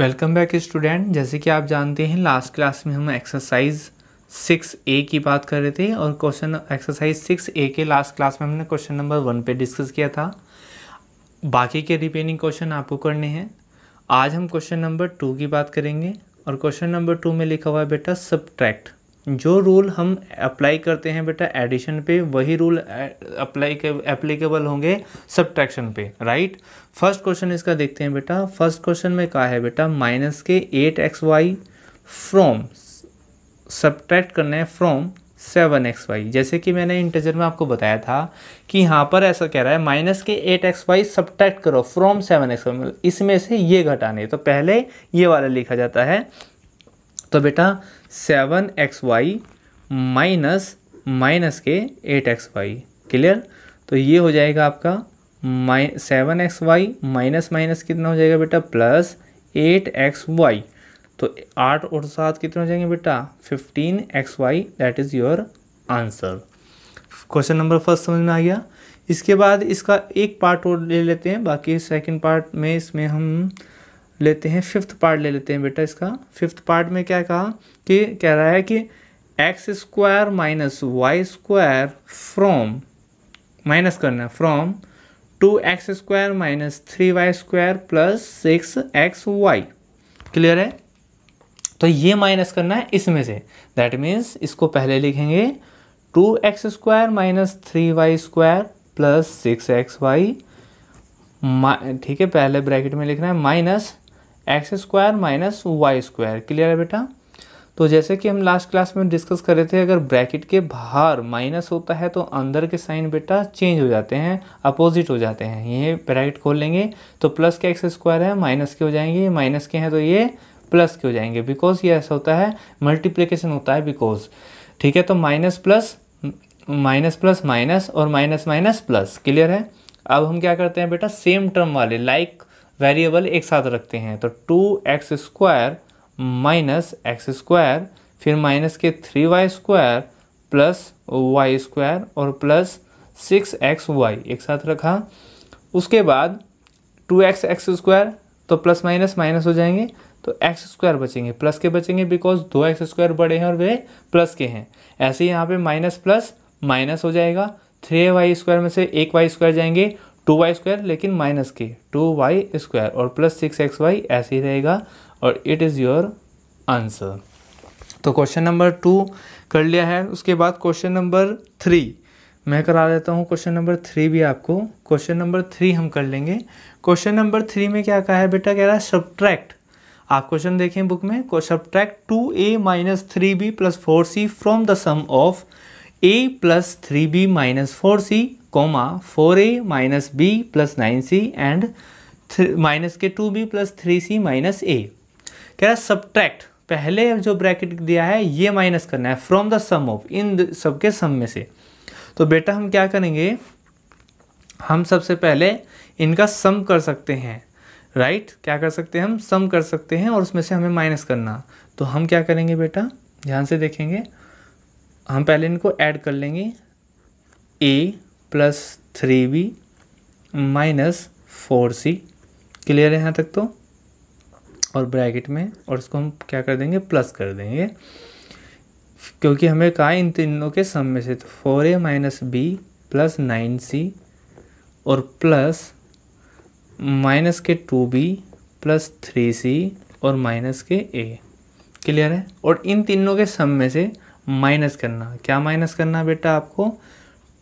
Welcome back student जैसे कि आप जानते हैं लास्ट क्लास में हम एक्सरसाइज सिक्स ए की बात कर रहे थे और क्वेश्चन एक्सरसाइज सिक्स ए के लास्ट क्लास में हमने क्वेश्चन नंबर वन पे डिस्कस किया था बाकी के रिपेनिंग क्वेश्चन आपको करने हैं आज हम क्वेश्चन नंबर टू की बात करेंगे और क्वेश्चन नंबर टू में लिखा हुआ है बेटा सब्ट्रैक्ट जो रूल हम अप्लाई करते हैं बेटा एडिशन पे वही रूल अप्लाई के एप्लीकेबल होंगे सब्ट्रैक्शन पे राइट फर्स्ट क्वेश्चन इसका देखते हैं बेटा फर्स्ट क्वेश्चन में कहा है बेटा माइनस के eight x y from subtract करना है फ्रॉम सेवन एक्स वाई जैसे कि मैंने इंटेजर में आपको बताया था कि यहाँ पर ऐसा कह रहा है माइनस के एट एक्स वाई सब्ट्रैक्ट करो फ्रॉम सेवन एक्स वाई इसमें से ये घटाने तो पहले ये वाला लिखा जाता है तो बेटा seven x y minus minus के एट एक्स वाई क्लियर तो ये हो जाएगा आपका माइ seven x y minus minus कितना हो जाएगा बेटा प्लस एट एक्स वाई तो आठ और सात कितने हो जाएंगे बेटा fifteen x y that is your answer question number first समझ में आ गया इसके बाद इसका एक पार्ट और ले लेते हैं बाकी सेकंड पार्ट में इसमें हम लेते हैं फिफ्थ पार्ट ले लेते हैं बेटा इसका फिफ्थ पार्ट में क्या कहा कि कह रहा है कि x square minus y square from minus करना from two x square minus three y square plus six x y clear है तो ये माइनस करना है इसमें से दैट मीन्स इसको पहले लिखेंगे two x square minus three y square plus six x y ठीक है पहले ब्रैकेट में लिखना है minus x square minus y square clear है बेटा तो जैसे कि हम लास्ट क्लास में डिस्कस कर रहे थे अगर ब्रैकेट के बाहर माइनस होता है तो अंदर के साइन बेटा चेंज हो जाते हैं अपोजिट हो जाते हैं ये ब्रैकेट खोल लेंगे तो प्लस के एक्स स्क्वायर है माइनस के हो जाएंगे माइनस के हैं तो ये प्लस के हो जाएंगे बिकॉज ये ऐसा होता है मल्टीप्लीकेशन होता है बिकॉज ठीक है तो minus plus minus plus minus और माइनस माइनस प्लस क्लियर है अब हम क्या करते हैं बेटा सेम टर्म वाले लाइक वेरिएबल एक साथ रखते हैं तो two x square minus x square फिर माइनस के three y square plus y square और प्लस सिक्स एक्स वाई एक साथ रखा उसके बाद टू एक्स एक्स स्क्वायर तो प्लस माइनस माइनस हो जाएंगे तो एक्स स्क्वायर बचेंगे प्लस के बचेंगे बिकॉज दो एक्स स्क्वायर बड़े हैं और वे प्लस के हैं ऐसे ही यहाँ पे माइनस प्लस माइनस हो जाएगा थ्री वाई स्क्वायर में से एक वाई स्क्वायर जाएंगे टू वाई स्क्वायर लेकिन माइनस के टू वाई स्क्वायर और प्लस सिक्स एक्स वाई ऐसे ही रहेगा और इट इज़ योर आंसर तो क्वेश्चन नंबर टू कर लिया है उसके बाद क्वेश्चन नंबर थ्री मैं करा देता हूँ क्वेश्चन नंबर थ्री भी आपको क्वेश्चन नंबर थ्री हम कर लेंगे क्वेश्चन नंबर थ्री में क्या कहा है बेटा कह रहा है सब्ट्रैक्ट आप क्वेश्चन देखें बुक में subtract two a minus three b plus four c from the sum of a plus three b minus four c comma four a minus b plus nine c and minus के two b plus three c minus a कह रहा है subtract पहले जो bracket दिया है ये minus करना है फ्रॉम द सम ऑफ इन सब के सम में से तो बेटा हम क्या करेंगे हम सबसे पहले इनका सम कर सकते हैं राइट right? क्या कर सकते हैं हम सम कर सकते हैं और उसमें से हमें माइनस करना तो हम क्या करेंगे बेटा ध्यान से देखेंगे हम पहले इनको ऐड कर लेंगे a plus three b minus four c clear है यहाँ तक तो और ब्रैकेट में और इसको हम क्या कर देंगे प्लस कर देंगे क्योंकि हमें कहा इन तीनों के सम में से तो four a minus b plus nine c और प्लस माइनस के two b plus three c और माइनस के ए क्लियर है और इन तीनों के सम में से माइनस करना क्या माइनस करना बेटा आपको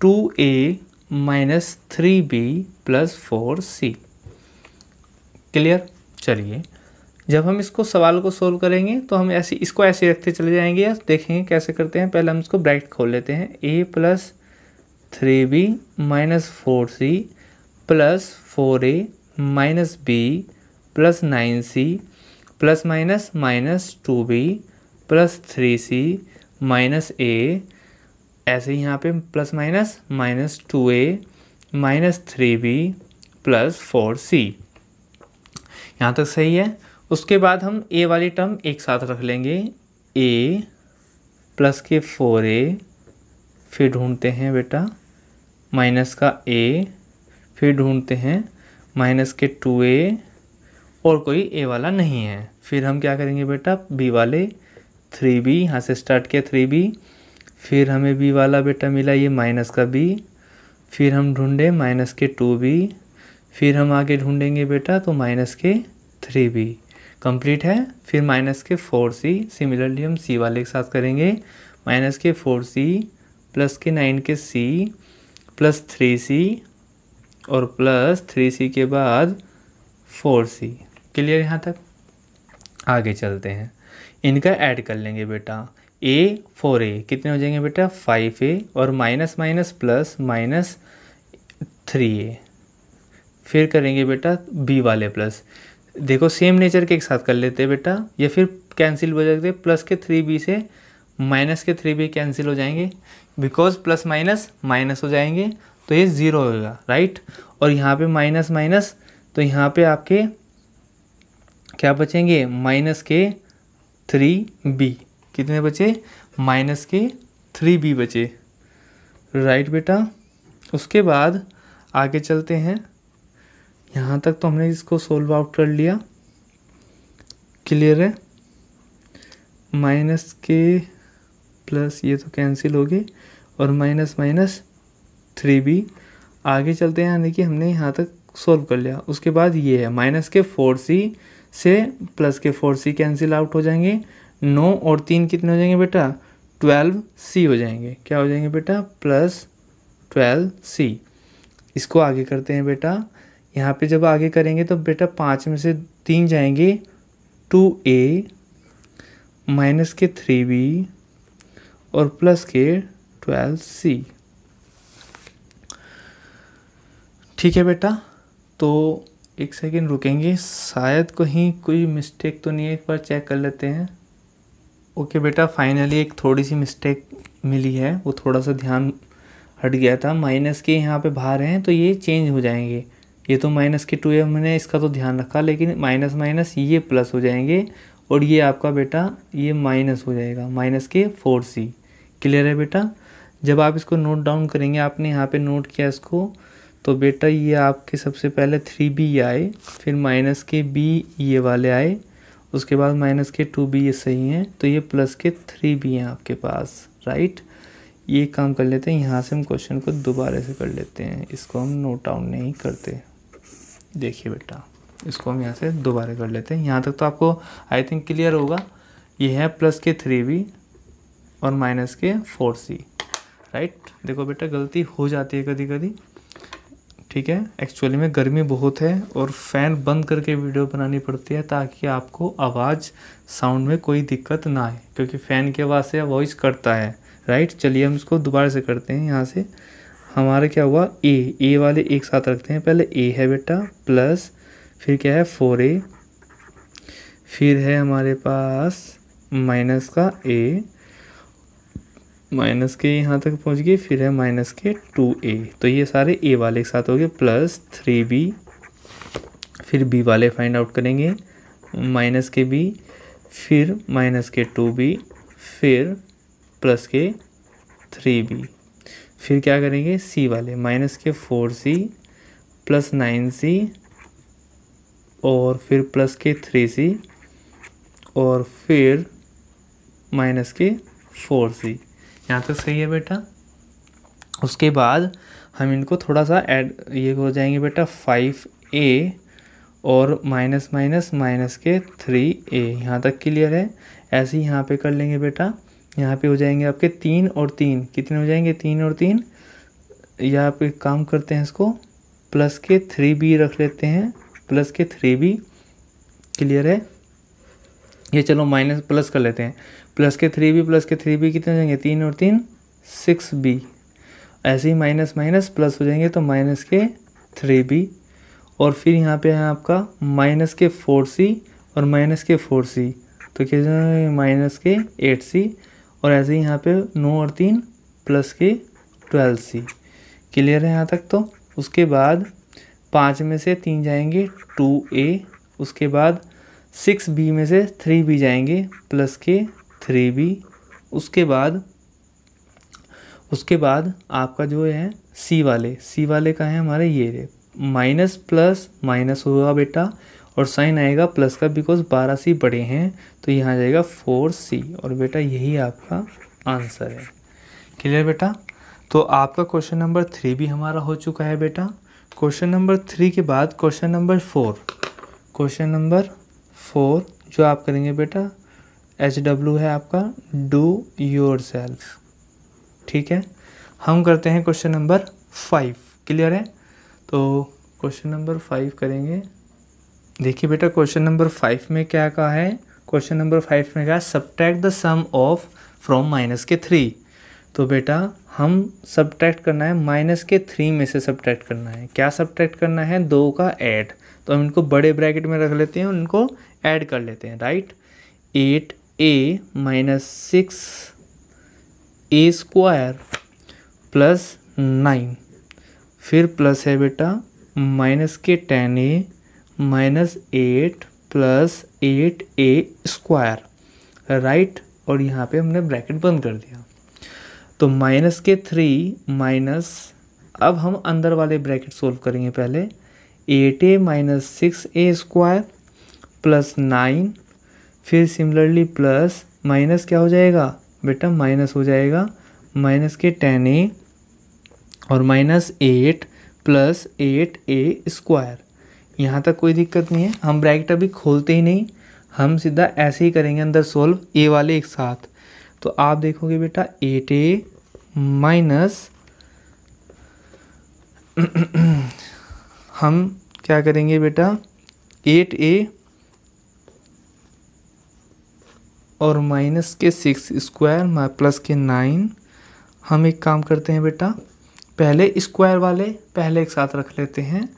two a minus three b plus four c clear चलिए जब हम इसको सवाल को सोल्व करेंगे तो हम ऐसे इसको ऐसे रखते चले जाएंगे या देखेंगे कैसे करते हैं पहले हम इसको ब्रैकेट खोल लेते हैं a plus three b minus four c plus four a minus b plus nine c plus minus minus two b plus three c minus a ऐसे ही यहाँ पे plus minus minus two a minus three b plus four c यहाँ तक सही है उसके बाद हम ए वाली टर्म एक साथ रख लेंगे ए प्लस के फोर ए फिर ढूंढते हैं बेटा माइनस का ए फिर ढूंढते हैं माइनस के टू ए और कोई ए वाला नहीं है फिर हम क्या करेंगे बेटा बी वाले थ्री बी यहाँ से स्टार्ट किया थ्री बी फिर हमें बी वाला बेटा मिला ये माइनस का बी फिर हम ढूंढे माइनस के टू बी फिर हम आगे ढूंढेंगे बेटा तो माइनस के थ्री बी कम्प्लीट है फिर माइनस के फोर सी सिमिलरली हम सी वाले के साथ करेंगे माइनस के फोर सी प्लस के नाइन के सी प्लस थ्री सी और प्लस थ्री सी के बाद फोर सी क्लियर यहाँ तक आगे चलते हैं इनका ऐड कर लेंगे बेटा ए फोर ए कितने हो जाएंगे बेटा फाइव ए और minus minus plus minus three a फिर करेंगे बेटा बी वाले प्लस देखो सेम नेचर के एक साथ कर लेते बेटा या फिर कैंसिल हो जाते प्लस के थ्री बी से माइनस के थ्री बी कैंसिल हो जाएंगे बिकॉज प्लस माइनस माइनस हो जाएंगे तो ये ज़ीरो होगा राइट और यहाँ पे माइनस माइनस तो यहाँ पे आपके क्या बचेंगे माइनस के थ्री बी कितने बचे माइनस के थ्री बी बचे राइट बेटा उसके बाद आगे चलते हैं यहाँ तक तो हमने इसको सोल्व आउट कर लिया क्लियर है माइनस के प्लस ये तो कैंसिल हो गए और माइनस माइनस थ्री बी आगे चलते हैं यानी कि हमने यहाँ तक सोल्व कर लिया उसके बाद ये है माइनस के फोर सी से प्लस के फोर सी कैंसिल आउट हो जाएंगे नौ और तीन कितने हो जाएंगे बेटा ट्वेल्व सी हो जाएंगे क्या हो जाएंगे बेटा प्लस ट्वेल्व सी इसको आगे करते हैं बेटा यहाँ पे जब आगे करेंगे तो बेटा पाँच में से तीन जाएंगे टू ए माइनस के थ्री बी और प्लस के ट्वेल्व सी ठीक है बेटा तो एक सेकेंड रुकेंगे शायद कहीं कोई मिस्टेक तो नहीं है एक बार चेक कर लेते हैं ओके बेटा फाइनली एक थोड़ी सी मिस्टेक मिली है वो थोड़ा सा ध्यान हट गया था माइनस के यहाँ पे बाहर हैं तो ये चेंज हो जाएंगे ये तो माइनस के टू है मैंने इसका तो ध्यान रखा लेकिन माइनस माइनस ये प्लस हो जाएंगे और ये आपका बेटा ये माइनस हो जाएगा माइनस के फोर सी क्लियर है बेटा जब आप इसको नोट डाउन करेंगे आपने यहाँ पे नोट किया इसको तो बेटा ये आपके सबसे पहले थ्री बी आए फिर माइनस के बी ये वाले आए उसके बाद माइनस के टू बी ये सही हैं तो ये प्लस के थ्री बी हैं आपके पास राइट ये काम कर लेते हैं यहाँ से हम क्वेश्चन को दोबारा से कर लेते हैं इसको हम नोट डाउन नहीं करते देखिए बेटा इसको हम यहाँ से दोबारा कर लेते हैं यहाँ तक तो आपको आई थिंक क्लियर होगा ये है प्लस के थ्री बी और माइनस के फोर सी राइट देखो बेटा गलती हो जाती है कभी कभी ठीक है एक्चुअली में गर्मी बहुत है और फ़ैन बंद करके वीडियो बनानी पड़ती है ताकि आपको आवाज़ साउंड में कोई दिक्कत ना आए क्योंकि फ़ैन की आवाज़ से वॉइस करता है राइट चलिए हम इसको दोबारा से करते हैं यहाँ से हमारा क्या हुआ ए ए वाले एक साथ रखते हैं पहले ए है बेटा प्लस फिर क्या है फोर ए फिर है हमारे पास माइनस का ए माइनस के यहाँ तक पहुँच गए फिर है माइनस के टू ए तो ये सारे ए वाले के साथ हो गए प्लस थ्री बी फिर बी वाले फाइंड आउट करेंगे माइनस के बी फिर माइनस के टू बी फिर प्लस के थ्री बी फिर क्या करेंगे सी वाले माइनस के four c plus nine c और फिर प्लस के थ्री सी और फिर माइनस के फोर सी यहाँ तक सही है बेटा उसके बाद हम इनको थोड़ा सा ऐड ये हो जाएंगे बेटा फाइव ए और माइनस माइनस माइनस के थ्री ए यहाँ तक क्लियर है ऐसे ही यहाँ पे कर लेंगे बेटा यहाँ पे हो जाएंगे आपके तीन और तीन कितने हो जाएंगे तीन और तीन या आप एक काम करते हैं इसको प्लस के थ्री बी रख लेते हैं प्लस के थ्री बी क्लियर है ये चलो माइनस प्लस कर लेते हैं प्लस के थ्री बी प्लस के थ्री बी कितने जाएंगे तीन और तीन सिक्स बी ऐसे ही माइनस माइनस प्लस हो जाएंगे तो माइनस के थ्री बी और फिर यहाँ पे है आपका माइनस के फोर सी और माइनस के फोर सी तो क्या माइनस के एट सी और ऐसे ही यहाँ पे नौ और तीन प्लस के ट्वेल्व सी क्लियर है यहाँ तक तो उसके बाद पाँच में से तीन जाएंगे टू ए उसके बाद सिक्स बी में से थ्री बी जाएंगे प्लस के थ्री बी उसके बाद उसके बाद आपका जो है सी वाले सी वाले का है हमारे ये माइनस प्लस माइनस होगा बेटा और साइन आएगा प्लस का बिकॉज बारह सी बड़े हैं तो यहाँ जाएगा फोर सी और बेटा यही आपका आंसर है क्लियर बेटा तो आपका क्वेश्चन नंबर थ्री भी हमारा हो चुका है बेटा क्वेश्चन नंबर थ्री के बाद question number four question number four जो आप करेंगे बेटा एच डब्ल्यू है आपका डू योर सेल्फ ठीक है हम करते हैं क्वेश्चन नंबर फाइव क्लियर है तो क्वेश्चन नंबर फाइव करेंगे देखिए बेटा क्वेश्चन नंबर फाइव में क्या कहा है क्वेश्चन नंबर फाइव में कहा subtract the sum of from minus के थ्री तो बेटा हम सब्ट्रैक्ट करना है माइनस के थ्री में से सब्ट्रैक्ट करना है क्या सब्ट्रैक्ट करना है दो का ऐड तो हम इनको बड़े ब्रैकेट में रख लेते हैं उनको ऐड कर लेते हैं right eight a minus six a square plus nine फिर प्लस है बेटा माइनस के ten a minus eight plus eight a square right और यहाँ पे हमने ब्रैकेट बंद कर दिया तो माइनस के थ्री माइनस अब हम अंदर वाले ब्रैकेट सोल्व करेंगे पहले eight a minus six a square plus nine फिर सिमिलरली प्लस माइनस क्या हो जाएगा बेटा माइनस हो जाएगा माइनस के टेन ए और minus eight plus eight a square यहाँ तक कोई दिक्कत नहीं है हम ब्रैकेट अभी खोलते ही नहीं हम सीधा ऐसे ही करेंगे अंदर सोल्व ए वाले एक साथ तो आप देखोगे बेटा एट ए माइनस हम क्या करेंगे बेटा एट ए और माइनस के सिक्स स्क्वायर माइ प्लस के नाइन हम एक काम करते हैं बेटा पहले स्क्वायर वाले पहले एक साथ रख लेते हैं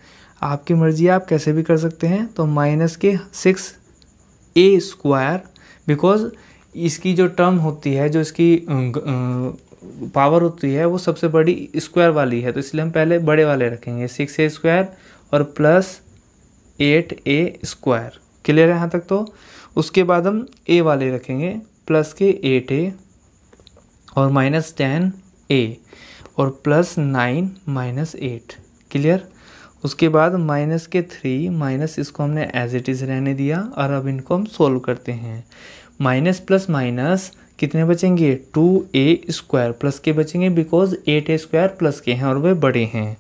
आपकी मर्जी आप कैसे भी कर सकते हैं तो माइनस के सिक्स ए स्क्वायर बिकॉज इसकी जो टर्म होती है जो इसकी पावर होती है वो सबसे बड़ी स्क्वायर वाली है तो इसलिए हम पहले बड़े वाले रखेंगे सिक्स ए स्क्वायर और plus eight a square clear है यहाँ तक तो उसके बाद हम ए वाले रखेंगे प्लस के एट ए और माइनस टेन ए और plus nine minus eight clear उसके बाद माइनस के थ्री माइनस इसको हमने एज इट इज़ रहने दिया और अब इनको हम सोल्व करते हैं माइनस प्लस माइनस कितने बचेंगे टू ए स्क्वायर प्लस के बचेंगे because eight a square plus के हैं और वे बड़े हैं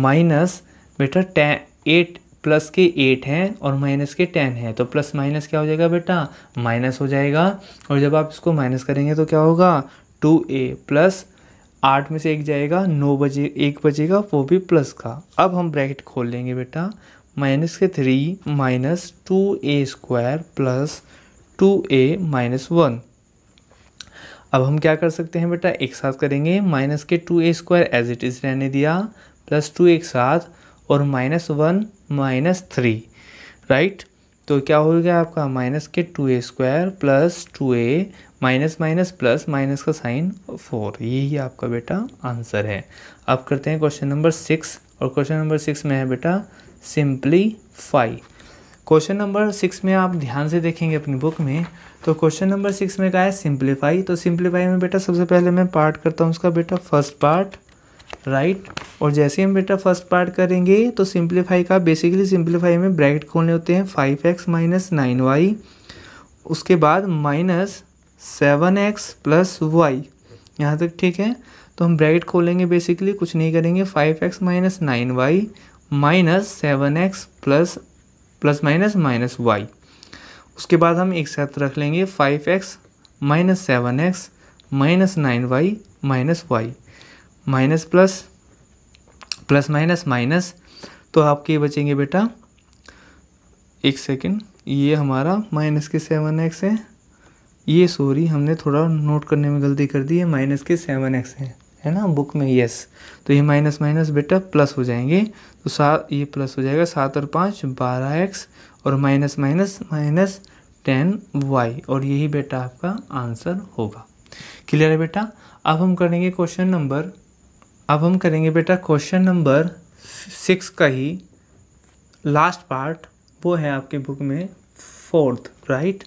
माइनस बेटा टे एट प्लस के एट हैं और माइनस के टेन हैं तो प्लस माइनस क्या हो जाएगा बेटा माइनस हो जाएगा और जब आप इसको माइनस करेंगे तो क्या होगा टू ए प्लस आठ में से एक जाएगा नौ बजे एक बजेगा वो भी प्लस का अब हम ब्रैकेट खोल लेंगे बेटा माइनस के three minus two a square plus two a minus one अब हम क्या कर सकते हैं बेटा एक साथ करेंगे माइनस के two a square as it is रहने दिया प्लस टू एक साथ और minus one minus three right तो क्या हो गया आपका माइनस के two a square plus two a minus minus plus minus का साइन फोर यही आपका बेटा आंसर है अब करते हैं क्वेश्चन नंबर सिक्स और क्वेश्चन नंबर सिक्स में है बेटा simply five question number six में आप ध्यान से देखेंगे अपनी बुक में तो क्वेश्चन नंबर सिक्स में क्या है सिंप्लीफाई तो सिंप्लीफाई में बेटा सबसे पहले मैं पार्ट करता हूँ उसका बेटा फर्स्ट पार्ट राइट right? और जैसे हम बेटा फर्स्ट पार्ट करेंगे तो सिंप्लीफाई का बेसिकली सिंप्लीफाई में ब्रैकेट खोलने होते हैं five x minus nine y उसके बाद minus seven x plus y यहाँ तक ठीक है तो हम ब्रैकेट खोलेंगे बेसिकली कुछ नहीं करेंगे five x minus nine y minus seven x plus plus minus minus y उसके बाद हम एक साथ रख लेंगे five x minus seven x minus nine y minus y minus plus plus minus minus तो आपके बचेंगे बेटा एक सेकेंड ये हमारा माइनस के सेवन एक्स है ये सॉरी हमने थोड़ा नोट करने में गलती कर दी है माइनस के सेवन एक्स है है ना बुक में यस तो ये माइनस माइनस बेटा प्लस हो जाएंगे तो सात ये प्लस हो जाएगा सात और पाँच बारह एक्स और minus minus minus ten y और यही बेटा आपका आंसर होगा क्लियर है बेटा अब हम करेंगे क्वेश्चन नंबर अब हम करेंगे बेटा क्वेश्चन नंबर सिक्स का ही लास्ट पार्ट वो है आपके बुक में फोर्थ राइट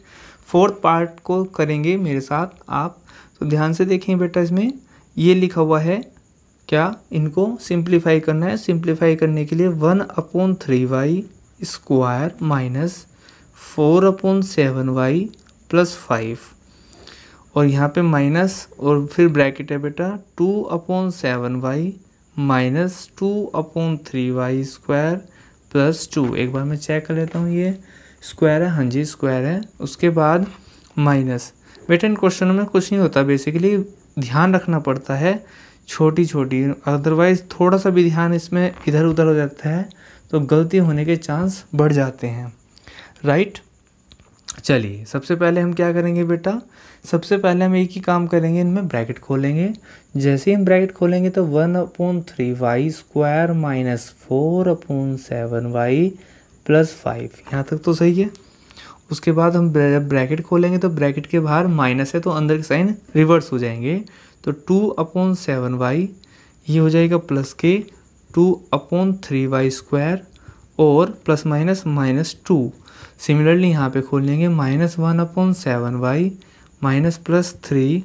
फोर्थ पार्ट को करेंगे मेरे साथ आप तो ध्यान से देखें बेटा इसमें ये लिखा हुआ है क्या इनको सिंप्लीफाई करना है सिंप्लीफाई करने के लिए one upon three y square minus four upon seven y plus five और यहाँ पे माइनस और फिर ब्रैकेट है बेटा two upon seven y minus two upon three y square plus two एक बार मैं चेक कर लेता हूँ ये स्क्वायर है हाँ जी स्क्वायर है उसके बाद माइनस बेटा इन क्वेश्चनों में कुछ नहीं होता बेसिकली ध्यान रखना पड़ता है छोटी छोटी अदरवाइज थोड़ा सा भी ध्यान इसमें इधर उधर हो जाता है तो गलती होने के चांस बढ़ जाते हैं राइट right? चलिए सबसे पहले हम क्या करेंगे बेटा सबसे पहले हम एक ही काम करेंगे इनमें ब्रैकेट खोलेंगे जैसे ही हम ब्रैकेट खोलेंगे तो one upon three y square minus four upon seven y plus five यहाँ तक तो सही है उसके बाद हम ब्रैकेट खोलेंगे तो ब्रैकेट के बाहर माइनस है तो अंदर के साइन रिवर्स हो जाएंगे तो टू अपॉन सेवन वाई ये हो जाएगा प्लस के two upon three y square और plus minus minus two similarly यहाँ पे खोल लेंगे minus one upon seven y minus plus three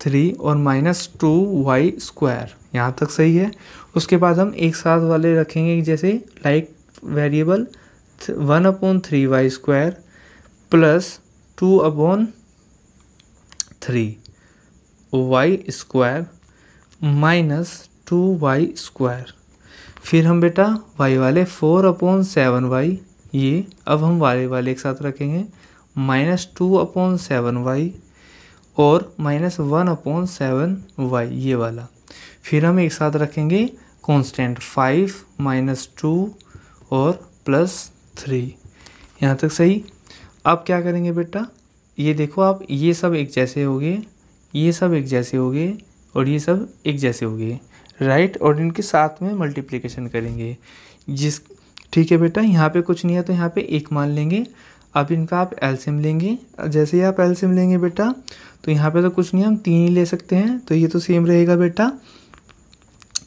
three और माइनस टू वाई स्क्वायर यहाँ तक सही है उसके बाद हम एक साथ वाले रखेंगे जैसे like variable one upon three y square plus two upon three y square minus two y square फिर हम बेटा वाई वाले फोर अपॉन सेवन वाई ये अब हम वाले वाले एक साथ रखेंगे minus two upon seven y और minus one upon seven y ये वाला फिर हम एक साथ रखेंगे कांस्टेंट फाइव माइनस टू और प्लस थ्री यहाँ तक सही अब क्या करेंगे बेटा ये देखो आप ये सब एक जैसे हो गए ये सब एक जैसे हो गए और ये सब एक जैसे हो गए राइट और इनके साथ में मल्टीप्लिकेशन करेंगे जिस ठीक है बेटा यहाँ पे कुछ नहीं है तो यहाँ पे एक मान लेंगे अब इनका आप एल्सियम लेंगे जैसे ही आप एल्सियम लेंगे बेटा तो यहाँ पे तो कुछ नहीं हम तीन ही ले सकते हैं तो ये तो सेम रहेगा बेटा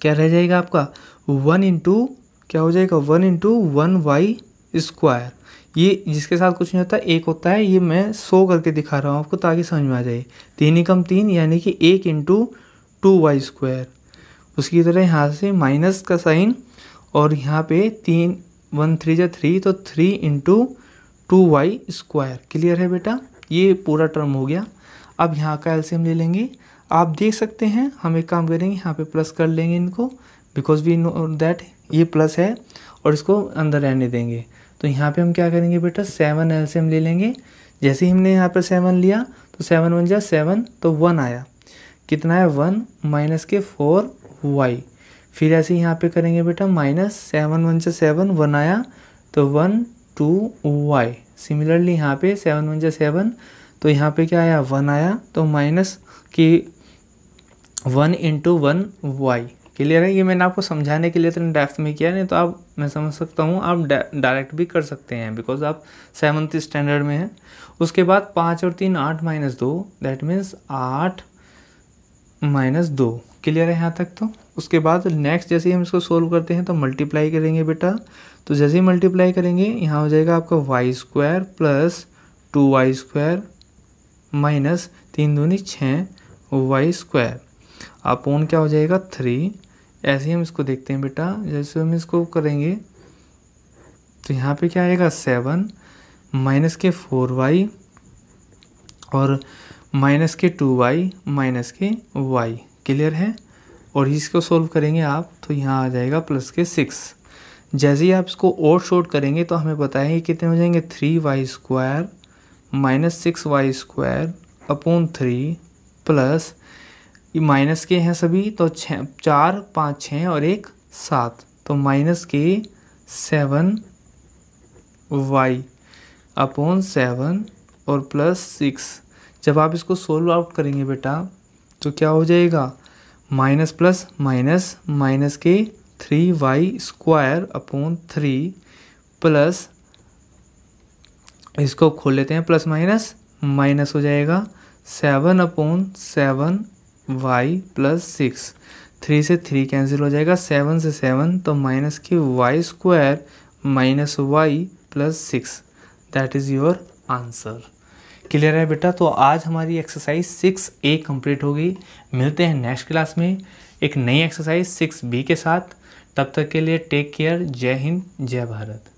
क्या रह जाएगा आपका वन इंटू क्या हो जाएगा one into one y square ये जिसके साथ कुछ नहीं होता एक होता है ये मैं सो करके दिखा रहा हूँ आपको ताकि समझ में आ जाए तीन ही कम तीन यानी कि एक इंटू टू वाई स्क्वायर उसकी तरह यहाँ से माइनस का साइन और यहाँ पे तीन वन थ्री या थ्री तो three into two y square clear है बेटा ये पूरा टर्म हो गया अब यहाँ का एल्सियम ले लेंगे आप देख सकते हैं हम एक काम करेंगे यहाँ पे प्लस कर लेंगे इनको बिकॉज वी नो दैट ये प्लस है और इसको अंदर रहने देंगे तो यहाँ पे हम क्या करेंगे बेटा सेवन एल्सियम ले लेंगे जैसे ही हमने यहाँ पर सेवन लिया तो सेवन वन जा सेवन तो वन आया कितना है वन माइनस के फोर वाई फिर ऐसे ही यहाँ पे करेंगे बेटा माइनस सेवन वन से सेवन वन आया तो वन टू वाई सिमिलरली यहाँ पे सेवन वन से सेवन तो यहाँ पे क्या आया वन आया तो माइनस की one into one y clear है ये मैंने आपको समझाने के लिए इतने डेप्थ में किया नहीं तो आप मैं समझ सकता हूँ आप डायरेक्ट भी कर सकते हैं बिकॉज आप सेवन्थ स्टैंडर्ड में हैं उसके बाद पाँच और तीन आठ माइनस दो दैट मीन्स आठ माइनस दो क्लियर है यहाँ तक तो उसके बाद नेक्स्ट जैसे ही हम इसको सोल्व करते हैं तो मल्टीप्लाई करेंगे बेटा तो जैसे ही मल्टीप्लाई करेंगे यहाँ हो जाएगा आपका y square plus two y square minus तीन दूनी छः वाई स्क्वायर आप ओन क्या हो जाएगा थ्री ऐसे ही हम इसको देखते हैं बेटा जैसे हम इसको करेंगे तो यहाँ पे क्या आएगा सेवन माइनस के फोर वाई और माइनस के टू वाई माइनस के वाई क्लियर है और इसको सोल्व करेंगे आप तो यहाँ आ जाएगा प्लस के सिक्स जैसे ही आप इसको और शॉर्ट करेंगे तो हमें पता है कितने हो जाएंगे three y square minus six y square upon three plus minus के हैं सभी तो छः चार पाँच छः और एक सात तो माइनस के सेवन वाई अपॉन सेवन और प्लस सिक्स जब आप इसको सोल्व आउट करेंगे बेटा तो क्या हो जाएगा माइनस प्लस माइनस माइनस के three y square upon three plus इसको खोल लेते हैं प्लस माइनस माइनस हो जाएगा seven upon seven y plus six three से थ्री कैंसिल हो जाएगा सेवन से सेवन तो माइनस के y square minus y plus six that is your answer clear है बेटा तो आज हमारी एक्सरसाइज सिक्स ए कंप्लीट होगी मिलते हैं नेक्स्ट क्लास में एक नई एक्सरसाइज सिक्स बी के साथ तब तक के लिए टेक केयर जय हिंद जय भारत